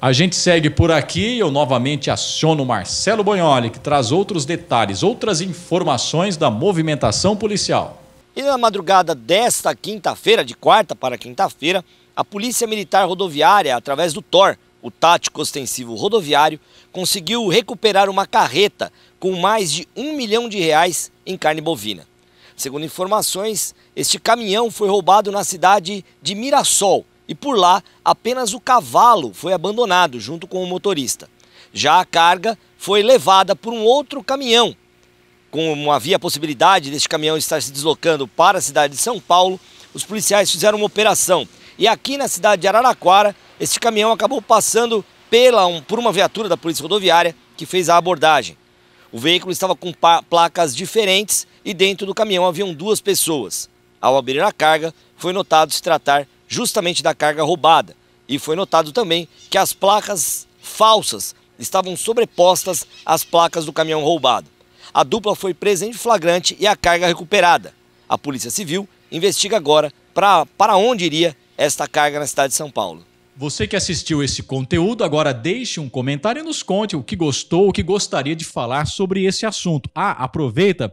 A gente segue por aqui. Eu novamente aciono Marcelo Bonholi, que traz outros detalhes, outras informações da movimentação policial. E na madrugada desta quinta-feira, de quarta para quinta-feira, a Polícia Militar Rodoviária, através do TOR, o Tático Ostensivo Rodoviário, conseguiu recuperar uma carreta com mais de um milhão de reais em carne bovina. Segundo informações, este caminhão foi roubado na cidade de Mirassol, e por lá apenas o cavalo foi abandonado junto com o motorista. Já a carga foi levada por um outro caminhão. Como havia a possibilidade deste caminhão estar se deslocando para a cidade de São Paulo, os policiais fizeram uma operação. E aqui na cidade de Araraquara, este caminhão acabou passando pela, um, por uma viatura da Polícia Rodoviária que fez a abordagem. O veículo estava com placas diferentes e dentro do caminhão haviam duas pessoas. Ao abrir a carga, foi notado se tratar justamente da carga roubada. E foi notado também que as placas falsas estavam sobrepostas às placas do caminhão roubado. A dupla foi presa em flagrante e a carga recuperada. A Polícia Civil investiga agora para onde iria esta carga na cidade de São Paulo. Você que assistiu esse conteúdo, agora deixe um comentário e nos conte o que gostou, o que gostaria de falar sobre esse assunto. Ah, aproveita,